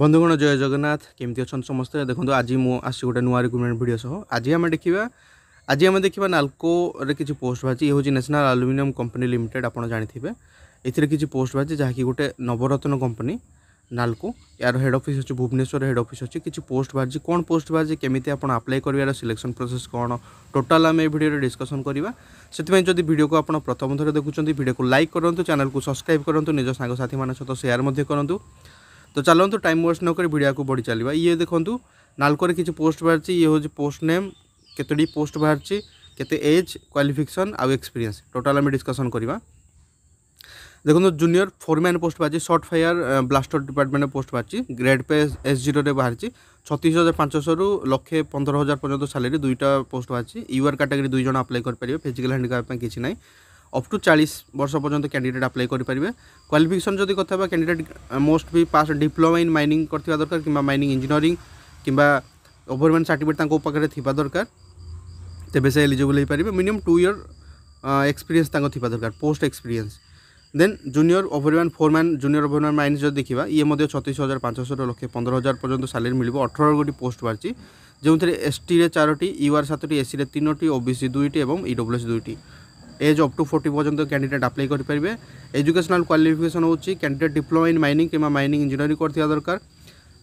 বন্ধুগণ জয় জগন্নাথ কেমি অনেক সমস্তে দেখুন আজ মু আসি গোটে নয় রিক্রুটমেন্ট ভিডিও সহ আজ আমি দেখা আজ আমি দেখা নালকোরে কিছু পোস্ট বাহারি এ হচ্ছে ন্যাশনাল আলুমিনিয়াম কোম্পানি লিমিটেড আপনার জাঁথে এতে কিছু পোস্ট বাহারি যা কি গোটে নবরত্ন কোম্পানি নালকো এর হেড অফিস অনেক ভুবনেশ্বর হেড অফিস অনেক কিছু পোস্ট বাহারি কোণ পোস্ট বাহারি কমিটি আপনার আপ্লাই করার সিলেকশন প্রোসেস কোণ টোটাল আমি এই ভিডিওরে ডিসকসন করা সেই যদি ভিডিওকে আপনার প্রথম থর দেখুম ভিডিওকে লাইক করতু চ্যানেলকে সবসক্রাইব করতু নিজ সাংসাথী মান সহ সেয়ার করতু তো ଚାଲନ୍ତୁ ଟାଇମ୍ ୱେଷ୍ଟ ନ କରି ଭିଡ଼ିଓକୁ ବଢ଼ି ଚାଲିବା ଇଏ ଦେଖନ୍ତୁ ନାଲକୋରେ କିଛି ପୋଷ୍ଟ ବାହାରିଛି ଇଏ ହେଉଛି ପୋଷ୍ଟ ନେମ୍ କେତୋଟି ପୋଷ୍ଟ ବାହାରିଛି କେତେ ଏଜ୍ କ୍ୱାଲିଫିକେସନ୍ ଆଉ ଏକ୍ସପିରିଏନ୍ସ ଟୋଟାଲ୍ ଆମେ ଡିସ୍କସନ୍ କରିବା ଦେଖନ୍ତୁ ଜୁନିୟର ଫୋରମ୍ୟାନ୍ ପୋଷ୍ଟ ବାହାରିଛି ସର୍ଟ ଫାୟାର ବ୍ଲାଷ୍ଟର ଡିପାର୍ଟମେଣ୍ଟରେ ପୋଷ୍ଟ ବାହାରିଛି ଗ୍ରେଡ୍ ପେ ଏସ୍ ଜିରୋରେ ବାହାରିଛି ଛତିଶ ହଜାର ପାଞ୍ଚଶହରୁ ଲକ୍ଷେ ପନ୍ଦର ହଜାର ପର୍ଯ୍ୟନ୍ତ ସାଲେରୀ ଦୁଇଟା ପୋଷ୍ଟ ବାହାରିଛି ୟୁଆର୍ କାଟାଗୋରୀ ଦୁଇ ଜଣ ଆପ୍ଲାଏ କରିପାରିବେ ଫିଜିକାଲ୍ ହ୍ୟାଣ୍ଡିକ୍ରାଫ୍ଟ ପାଇଁ କିଛି ନାହିଁ ଅପ୍ ଟୁ ଚାଳିଶ ବର୍ଷ ପର୍ଯ୍ୟନ୍ତ କ୍ୟାଣ୍ଡିଡେଟ୍ ଆପ୍ଲାଏ କରିପାରିବେ କ୍ୱାଲିଫିକେସନ୍ ଯଦି କଥା ହେବା କ୍ୟାଣ୍ଡିଡେଟ୍ ମୋଷ୍ଟ ବି ପାସ୍ ଡିପ୍ଲୋମା ଇନ୍ ମାଇନିଂ କରିଥିବା ଦରକାର କିମ୍ବା ମାଇନିଂ ଇଞ୍ଜିନିୟରିଂ କିମ୍ବା ଗଭର୍ଣ୍ଣମେଣ୍ଟ ସାର୍ଟିଫିକେଟ୍ ତାଙ୍କ ପାଖରେ ଥିବା ଦରକାର ତେବେ ସେ ଏଲିଜିବୁଲ୍ ହୋଇପାରିବେ ମିନିମମ୍ ଟୁ ଇୟର୍ ଏକ୍ସପିରିଏନ୍ସ ତାଙ୍କ ଥିବା ଦରକାର post experience then junior overman foreman junior overman mines ଯଦି ଦେଖିବା ଇଏ ମଧ୍ୟ ଛତିଶ ହଜାର ପାଞ୍ଚଶହରୁ ଲକ୍ଷେ ପନ୍ଦର ହଜାର ପର୍ଯ୍ୟନ୍ତ ସାଲେରୀ ମିଳିବ ଅଠର ଗୋଟି ପୋଷ୍ଟ ବାହାରିଛି ଯେଉଁଥିରେ ଏସ୍ଟିରେ ଚାରୋଟି ୟୁଆର୍ ସାତଟି ଏସ୍ସିରେ ତିନୋଟି ଓବିସି ଦୁଇଟି ଏବଂ ଇଡବ୍ଲ୍ୟୁଏସ୍ ଦୁଇଟି এজ অপ টু ফোর্টি পর্যন্ত ক্যান্ডিডেট আপ্লাই করে এজুকেশনাল ক্বালিফিকেসন হচ্ছে ক্যান্ডিডেট ডিপ্লোমা ইন মাইনিং কিংবা মাইনিং ইঞ্জিনিয়ারিং করা দরকার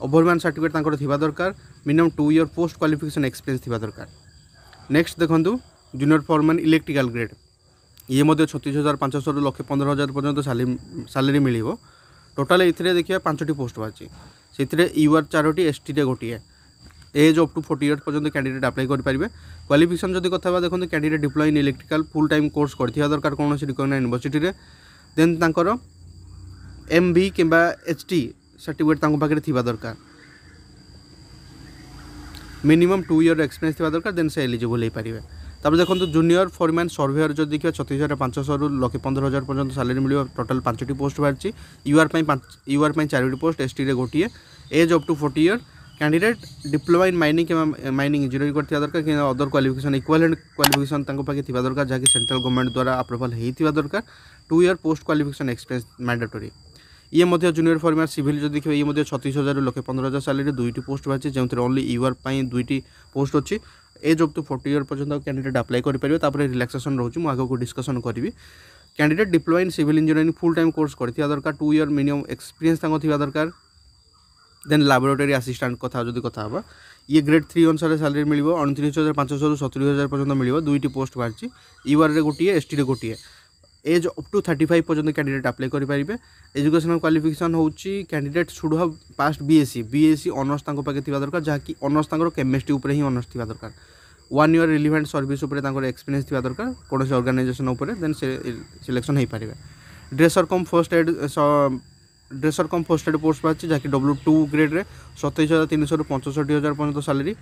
ওভরম্যান সার্টিফিকেট তাঁর থাকা দরকার minimum two year post qualification experience থাকা দরকার নেক্সট দেখুন জুনিয়র ফরম্যান ইলেকট্রিকাল গ্রেড ইয়ে মধ্যে ছত্রিশ হাজার পাঁচশো রু লক্ষে পনেরো হাজার পর্যন্ত স্যালারি মিলিব টোটাল এতে দেখা পাঁচটি পোস্ট বাহারি সেইতে ইউআর চারোটি এসটিরে গোটিয়ে age up to forty years পর্যন্ত ক্যান্ডিডেট আপ্লাই করে ক্বালিফিকেসন যদি কথা হওয়া দেখুন candidate diploma in electrical full time course করে দরকার কৌশি রিকগনাইজ ইউনিভর্সিটি দেন তাঁর এম বি কিংবা এচ টি সার্টিফিকেট তাঁর পাখে থাকা দরকার মিনিমম টু ইয়র এক্সপিরিয়েন্স থাকা দরকার দেন সে এলিজিবল হয়ে পারে তাপরে দেখুন জুনিয়র ফোরম্যান সর্ভেয়ার যদি দেখা ছতিশ হাজার পাঁচশহরু লক্ষে পনেরো হাজার পর্যন্ত স্যালারি মিলব টোটাল পাঁচটি পোস্ট বাহারি ইউআর ইউআর চারোটি পোস্ট এসটিরে গোটিয়ে age up to forty year candidate diploma in mining କିମ୍ବା ମାଇନିଂ ଇଞ୍ଜିନିୟରିଂ କରିଥିବା ଦରକାର କିମ୍ବା ଅଦର କ୍ୱାଲିଫିକେସନ୍ ଇକ୍ୱାଲେଣ୍ଟ କ୍ୱାଲିଫିକେସନ୍ ତାଙ୍କ ପାଖେ ଥିବା ଦରକାର ଯାହାକି ସେଣ୍ଟ୍ରାଲ ଗଭର୍ଣ୍ଣମେଣ୍ଟ ଦ୍ୱାରା ଆପ୍ରୁଭାଲ୍ ହେଇଥିବା ଦରକାର two year post qualification experience mandatory ଇଏ ମଧ୍ୟ ଜୁନିୟର ଫର୍ମାର ସିଭିଲ୍ ଯଦି ଦେଖିବେ ଇଏ ମଧ୍ୟ ଛତିଶ ହଜାରରୁ ଲକ୍ଷେ ପନ୍ଦର ହଜାର ସାଲେରୀରେ ଦୁଇଟି ପୋଷ୍ଟ ବାହାରିଛି ଯେଉଁଥିରେ ଓନ୍ଲି ଇୟର୍ ପାଇଁ ଦୁଇଟି ପୋଷ୍ଟ ଅଛି age up to forty year ପର୍ଯ୍ୟନ୍ତ କ୍ୟାଣ୍ଡିଡେଟ୍ ଆପ୍ଲାଏ କରିପାରିବେ ତାପରେ ରିଲାକ୍ସେସନ୍ ରହୁଛି ମୁଁ ଆଗକୁ ଡିସ୍କସନ୍ କରିବି candidate diploma in civil engineering full time course କରିଥିବା ଦରକାର ଟୁ ଇୟର୍ ମିନିମମ୍ ଏକ୍ସପିରିଏନ୍ସ ତାଙ୍କ ଥିବା ଦରକାର ଦେନ୍ ଲାବୋରେଟୋରୀ ଆସିଷ୍ଟାଣ୍ଟ କଥା ଯଦି କଥା ହେବା ଇଏ ଗ୍ରେଡ୍ ଥ୍ରୀ ଅନୁସାରେ ସାଲାରୀ ମିଳିବ ଅଣତିରିଶ ହଜାର ପାଞ୍ଚଶହରୁ ସତୁରି ହଜାର ପର୍ଯ୍ୟନ୍ତ ମିଳିବ ଦୁଇଟି ପୋଷ୍ଟ ବାହାରିଛି ୟୁଆର୍ରେ ଗୋଟିଏ ଏସ୍ଟିରେ ଗୋଟିଏ age up to thirty five ପର୍ଯ୍ୟନ୍ତ କ୍ୟାଣ୍ଡିଡେଟ୍ ଆପ୍ଲାଏ କରିପାରିବେ ଏଜୁକେସନାଲ୍ କ୍ୱାଲିଫିକେସନ୍ ହେଉଛି candidate should have passed BSc BSc honours ତାଙ୍କ ପାଖରେ ଥିବା ଦରକାର ଯାହାକି ଅନର୍ସ ତାଙ୍କର କେମିଷ୍ଟ୍ରି ଉପରେ ହିଁ ଅନର୍ସ ଥିବା ଦରକାର ୱାନ୍ ଇୟର୍ ରିଲିଭେଣ୍ଟ ସର୍ଭିସ୍ ଉପରେ ତାଙ୍କର ଏକ୍ସପିରିଏନ୍ସ ଥିବା ଦରକାର କୌଣସି ଅର୍ଗାନାଇଜେସନ୍ ଉପରେ ଦେନ୍ ସେ ସିଲେକ୍ସନ୍ ହୋଇପାରିବେ dresser cum first aid dresser cum first aid post পাচ্ছি যাকে ডব্লু টু গ্রেডরে সতেইশ হাজার তিনশোରୁ ପଞ୍ଚଷଠି ହଜାର ପର୍ଯ୍ୟନ୍ତ ସାଲେରୀ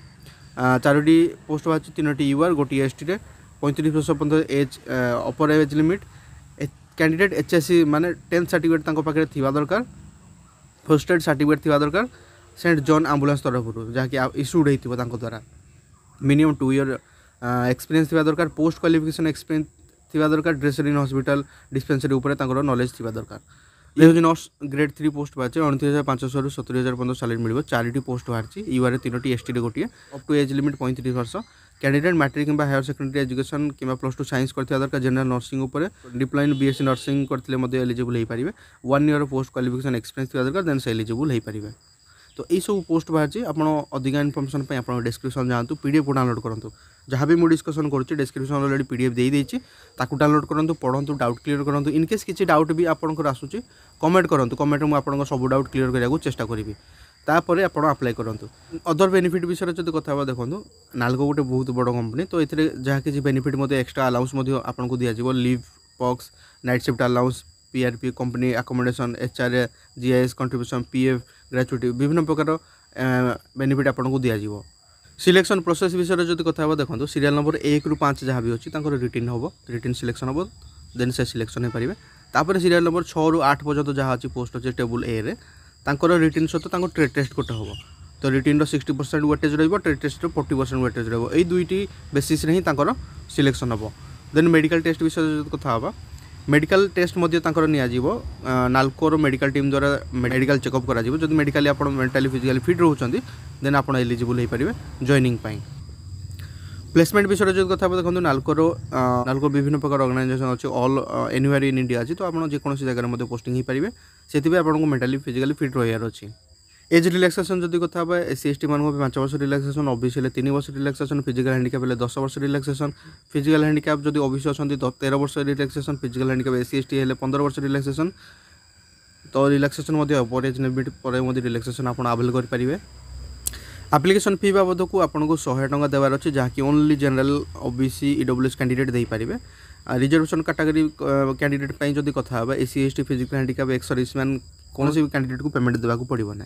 ଚାରୋଟି ପୋଷ୍ଟ ବାହାରିଛି ତିନୋଟି ୟୁଆର୍ ଗୋଟିଏ ଏସ୍ଟିରେ ପଇଁତିରିଶ ବର୍ଷ ପର୍ଯ୍ୟନ୍ତ age upper age limit candidate H S C ମାନେ ଟେନ୍ଥ ସାର୍ଟିଫିକେଟ୍ ତାଙ୍କ ପାଖରେ ଥିବା ଦରକାର ଫାର୍ଷ୍ଟ ଏଡ୍ ସାର୍ଟିଫିକେଟ୍ ଥିବା ଦରକାର ସେଣ୍ଟ ଜନ୍ ଆମ୍ବୁଲାନ୍ସ ତରଫରୁ ଯାହାକି ଇସ୍ୟୁଡ୍ ହେଇଥିବ ତାଙ୍କ ଦ୍ୱାରା ମିନିମମ୍ ଟୁ ଇୟର୍ ଏକ୍ସପିରିଏନ୍ସ ଥିବା ଦରକାର ପୋଷ୍ଟ କ୍ୱାଲିଫିକେସନ୍ ଏକ୍ସପିରିଏନ୍ସ ଥିବା ଦରକାର ଡ୍ରେସର୍ ଇନ୍ ହସ୍ପିଟାଲ୍ ଡିସ୍ପେନ୍ସରୀ ଉପରେ ତାଙ୍କର ନଲେଜ୍ ଥିବା ଦରକାର যেহেতু নর্স গ্রেড থ্রি পোস্ট ବାହାରିଛି ଅଣତିରିଶ ହଜାର ପାଞ୍ଚଶହରୁ ସତୁରି ହଜାର ପର୍ଯ୍ୟନ୍ତ ସାଲେରୀ ମିଳିବ ଚାରିଟି ପୋଷ୍ଟ ବାହାରିଛି ୟୁଆର୍ରେ ତିନୋଟି ଏସ୍ଟିରେ ଗୋଟିଏ ଅପ୍ ଟୁ ଏଜ୍ ଲିମିଟ୍ ପଇଁତିରିଶ ବର୍ଷ କ୍ୟାଣ୍ଡିଡେଟ୍ ମାଟ୍ରିକ୍ କିମ୍ବା ହାୟର ସେକେଣ୍ଡାରୀ ଏଜୁକେସନ୍ କିମ୍ବା ପ୍ଲସ୍ ଟୁ ସାଇନ୍ସ କରିଥିବା ଦରକାର ଜେନେରାଲ ନର୍ସିଂ ଉପରେ ବି ଏସ୍ ସି ନର୍ସିଂ କରିଥିଲେ ମଧ୍ୟ ଏଲିଜିବୁଲ୍ ହୋଇପାରିବେ one year post qualification experience ଥିବା ଦରକାର ଦେନ୍ ସେ ଏଲିଜିବୁଲ୍ ହୋଇପାରିବେ ତ ଏଇସବୁ ପୋଷ୍ଟ ବାହାରିଛି ଆପଣ ଅଧିକା ଇନଫର୍ମେସନ୍ ପାଇଁ ଆପଣ ଡେସ୍କ୍ରିପସନ୍ ଯାଆନ୍ତୁ ପି ଡି ଏଫ୍ ଡାଉନଲୋଡ଼୍ କରନ୍ତୁ ଯାହା ବି ମୁଁ ଡିସ୍କସନ୍ କରୁଛି description already P D F ଦେଇଦେଇଛି ତାକୁ ଡାଉନଲୋଡ଼୍ କରନ୍ତୁ ପଢ଼ନ୍ତୁ ଡାଉଟ୍ କ୍ଲିୟର୍ କରନ୍ତୁ ଇନ୍ କେସ୍ କିଛି ଡାଉଟ୍ ବି ଆପଣଙ୍କର ଆସୁଛି କମେଣ୍ଟ କରନ୍ତୁ କମେଣ୍ଟରେ ମୁଁ ଆପଣଙ୍କ ସବୁ ଡାଉଟ୍ କ୍ଲିୟର୍ କରିବାକୁ ଚେଷ୍ଟା କରିବି ତାପରେ ଆପଣ ଆପ୍ଲାଏ କରନ୍ତୁ ଅଦର୍ ବେନିଫିଟ୍ ବିଷୟରେ ଯଦି କଥା ହେବା ଦେଖନ୍ତୁ ନାଲକୋ ଗୋଟେ ବହୁତ ବଡ଼ କମ୍ପାନୀ ତ ଏଥିରେ ଯାହା କିଛି ବେନିଫିଟ୍ ମଧ୍ୟ ଏକ୍ସଟ୍ରା ଆଲାଉନ୍ସ ମଧ୍ୟ ଆପଣଙ୍କୁ ଦିଆଯିବ leave perks night shift allowance PRP company accommodation HR GIS contribution PF gratuity বিভিন্ন প্রকার বেনিফিট আপনার দিয়াযিব সিলেকশন ପ୍ରୋସେସ୍ ବିଷୟରେ ଯଦି କଥା ହେବା ଦେଖନ୍ତୁ ସିରିଆଲ୍ ନମ୍ବର ଏକରୁ ପାଞ୍ଚ ଯାହା ବି ଅଛି ତାଙ୍କର ରିଟିନ୍ ହେବ ରିଟିନ୍ ସିଲେକ୍ସନ୍ ହେବ ଦେନ୍ ସେ ସିଲେକ୍ସନ୍ ହୋଇପାରିବେ ତାପରେ ସିରିଆଲ୍ ନମ୍ବର ଛଅରୁ ଆଠ ପର୍ଯ୍ୟନ୍ତ ଯାହା ଅଛି ପୋଷ୍ଟ ଅଛି ଟେବୁଲ୍ ଏରେ ତାଙ୍କର ରିଟିନ୍ ସହିତ ତାଙ୍କ ଟ୍ରେଡ୍ ଟେଷ୍ଟ ଗୋଟେ ହେବ ତ ରିଟିନ୍ର ସିକ୍ସଟି ପରସେଣ୍ଟ ୱେଟେଜ୍ ରହିବ ଟ୍ରେଡ୍ ଟେଷ୍ଟର ଫୋର୍ଟି ପରସେଣ୍ଟ ୱେଟେଜ୍ ରହିବ ଏଇ ଦୁଇଟି ବେସିସ୍ରେ ହିଁ ତାଙ୍କର ସିଲେକ୍ସନ୍ ହେବ ଦେନ୍ ମେଡ଼ିକାଲ୍ ଟେଷ୍ଟ ବିଷୟରେ ଯଦି କଥା ହେବା ମେଡ଼ିକାଲ ଟେଷ୍ଟ ମଧ୍ୟ ତାଙ୍କର ନିଆଯିବ ନାଲକୋର ମେଡ଼ିକାଲ ଟିମ୍ ଦ୍ୱାରା ମେଡ଼ିକାଲ ଚେକଅପ୍ କରାଯିବ ଯଦି ମେଡ଼ିକାଲି ଆପଣ ମେଣ୍ଟାଲି ଫିଜିକାଲି ଫିଟ୍ ରହୁଛନ୍ତି ଦେନ୍ ଆପଣ ଏଲିଜିବୁଲ୍ ହୋଇପାରିବେ ଜଏନିଂ ପାଇଁ প্লেসমেন্ট বিষয়ে যদি কথা দেখুন নালকোর নালকোর বিভিন্ন প্রকার অর্গানাইজেসন ଅର୍ଗାନାଇଜେସନ୍ ଅଛି ଅଲ୍ ଏନିୱେୟାର ଇନ୍ ଇଣ୍ଡିଆ ଅଛି ତ ଆପଣ ଯେକୌଣସି ଜାଗାରେ ମଧ୍ୟ ପୋଷ୍ଟିଂ ହୋଇପାରିବେ ସେଥିପାଇଁ ଆପଣଙ୍କୁ ମେଣ୍ଟାଲି ଫିଜିକାଲି ଫିଟ୍ ରହିବାର ଅଛି এজ রিল্যাক্সেসন যদি কথা হবে এসসি এসটি মানুষ পাঁচ বছর রিল্যাক্সেসন ওবিসি হলে তিন বছর রিল্যাক্সেসন ফিজিক্যাল হ্যান্ডিক্যাপ হলে দশ বর্ষ রিল্যাক্সেসন ফিজিক্যাল হ্যান্ডিক্যাপ যদি ওবিসি অনেক তের বর্ষ relaxation physical handicap SC ST হলে পনেরো বর্ষ রিল্যাক্সেসন তো রিল্যাক্সেসন মধ্যে অপরেজ লিমিট পরে মধ্যে রিল্যাক্সেসন আপনার আভেল করে আপ্লিকেসন ফি বাবদকু আপনার শহে টাকা দেওয়ার অছে যা কি only general OBC EWS candidate দিয়ে রিজর্ভেশন ক্যাটাগোরি ক্যান্ডিডেট পাই যদি কথা হবা SC ST physical handicap ex serviceman কোণী ক্যান্ডিডেট কু পেমেন্ট দেওয়া পড়ব না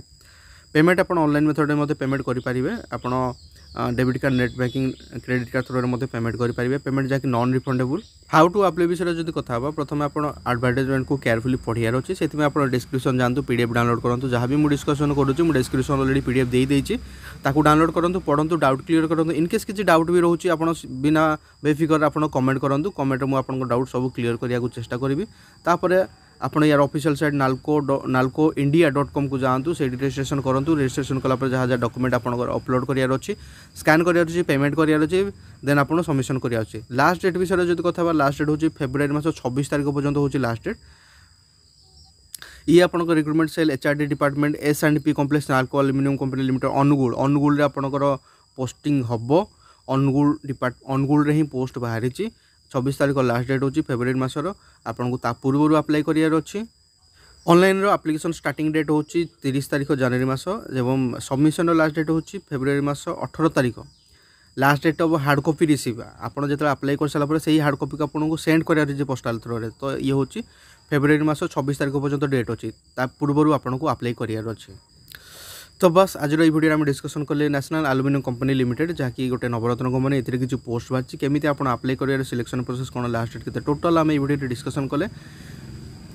পেমেন্ট আপনার অনলাইন মেথডে মধ্যে পেমেন্ট করে পারে আপনার debit card net banking credit card ଥ୍ରୁରେ ମଧ୍ୟ ପେମେଣ୍ଟ କରିପାରିବେ ପେମେଣ୍ଟ ଯାହାକି non refundable how to apply ବିଷୟରେ ଯଦି କଥା ହେବା ପ୍ରଥମେ ଆପଣ ଆଡ଼ଭାର୍ଟାଇଜମେଣ୍ଟକୁ କେୟାରଫୁଲି ପଢ଼ିବାର ଅଛି ସେଥିପାଇଁ ଆପଣ ଡିସ୍କ୍ରିପସନ୍ ଯାଆନ୍ତୁ ପି ଡି ଏଫ୍ ଡାଉନଲୋଡ଼ କରନ୍ତୁ ଯାହା ବି ମୁଁ ଡିସ୍କସନ୍ କରୁଛି ମୁଁ description already P D F ଦେଇଦେଇଛି ତାକୁ ଡାଉନଲୋଡ଼ କରନ୍ତୁ ପଢ଼ନ୍ତୁ ଡାଉଟ୍ କ୍ଲିୟର କରନ୍ତୁ ଇନକେସ୍ କିଛି ଡାଉଟ୍ ବି ରହୁଛି ଆପଣ ବିନା ବେଫିକର ଆପଣ କମେଣ୍ଟ କରନ୍ତୁ କମେଣ୍ଟରେ ମୁଁ ଆପଣଙ୍କ ଡାଉଟ୍ ସବୁ କ୍ଲିୟର କରିବାକୁ ଚେଷ୍ଟା କରିବି ତାପରେ ଆପଣ ୟାର official site NALCO NALCO India dot କମ୍କୁ ଯାଆନ୍ତୁ ସେଇଠି ରେଜିଷ୍ଟ୍ରେସନ୍ କରନ୍ତୁ ରେଜିଷ୍ଟ୍ରେସନ୍ କଲାପରେ ଯାହା ଯାହା ଡକୁମେଣ୍ଟ ଆପଣଙ୍କର ଅପଲୋଡ଼ କରିବାର ଅଛି ସ୍କାନ୍ କରିବାର ଅଛି ପେମେଣ୍ଟ କରିବାର ଅଛି ଦେନ୍ ଆପଣ ସବମିସନ୍ କରିବାର ଅଛି ଲାଷ୍ଟ ଡେଟ୍ ବିଷୟରେ ଯଦି କଥା ହେବା ଲାଷ୍ଟ ଡେଟ୍ ହେଉଛି ଫେବୃଆରୀ ମାସ ଛବିଶ ତାରିଖ ପର୍ଯ୍ୟନ୍ତ ହେଉଛି ଲାଷ୍ଟ ଡେଟ୍ ଇଏ ଆପଣଙ୍କ recruitment cell HRD department S and P complex NALCO aluminium company limited Angul ଅନୁଗୁଳରେ ଆପଣଙ୍କର ପୋଷ୍ଟିଂ ହେବ ଅନୁଗୁଳ ଡିପାର୍ଟ ଅନୁଗୁଳରେ ହିଁ ପୋଷ୍ଟ ବାହାରିଛି চব্বিশ তারিখ লাଷ୍ଟ ଡେଟ୍ ହେଉଛି ଫେବୃଆରୀ ମାସର ଆପଣଙ୍କୁ ତା ପୂର୍ବରୁ ଆପ୍ଲାଏ କରିବାର ଅଛି ଅନଲାଇନ୍ର ଆପ୍ଲିକେସନ୍ ଷ୍ଟାର୍ଟିଂ ଡେଟ୍ ହେଉଛି ତିରିଶ ତାରିଖ ଜାନୁଆରୀ ମାସ ଏବଂ ସବମିସନ୍ର ଲାଷ୍ଟ ଡେଟ୍ ହେଉଛି ଫେବୃଆରୀ ମାସ ଅଠର ତାରିଖ ଲାଷ୍ଟ ଡେଟ୍ ହେବ ହାର୍ଡ଼ କପି ରିସିଭ୍ ଆପଣ ଯେତେବେଳେ ଆପ୍ଲାଏ କରିସାରିଲା ପରେ ସେଇ ହାର୍ଡ଼ କପିକୁ ଆପଣଙ୍କୁ ସେଣ୍ଡ କରିବାର ଅଛି ପୋଷ୍ଟାଲ ଥ୍ରୋରେ ତ ଇଏ ହେଉଛି ଫେବୃଆରୀ ମାସ ଛବିଶ ତାରିଖ ପର୍ଯ୍ୟନ୍ତ ଡେଟ୍ ଅଛି ତା ପୂର୍ବରୁ ଆପଣଙ୍କୁ ଆପ୍ଲାଏ କରିବାର ଅଛି তো বাস আজর এই ভিডিওরে আমি ডিসকশন কলে ন্যাশনাল আলুমিনিয়াম কোম্পানি লিমিটেড যা কি গোটে নবরত্ন কোম্পানি এতে কিছু পোস্ট বাহারি কেমিতি আপনার আপ্লাই করার সিলেকশন প্রোসেস কোণ লাস্ট ডেট কত টোটাল আমি এই ভিডিওটি ডিসকশন কলে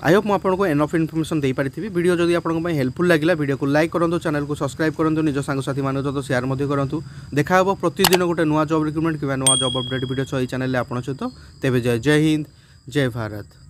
আই হোপ মু আপনার এনফ ইনফরমেশন দিয়ে ভিডিও যদি আপনার হেল্পফুল লাগিলা ভিডিওকে লাইক করতু চ্যানেলকে সবসক্রাইব করতু নিজ সাংসাথী মানুষ সহ সেয়ার করতু দেখা হব প্রতিদিন গোটে নূয়া জব রিক্রুটমেন্ট কিংবা নূয়া জব অপডেট ভিডিও সহ এই চ্যানেলে আপনার সহ তেবে জয় জয় হিন্দ জয় ভারত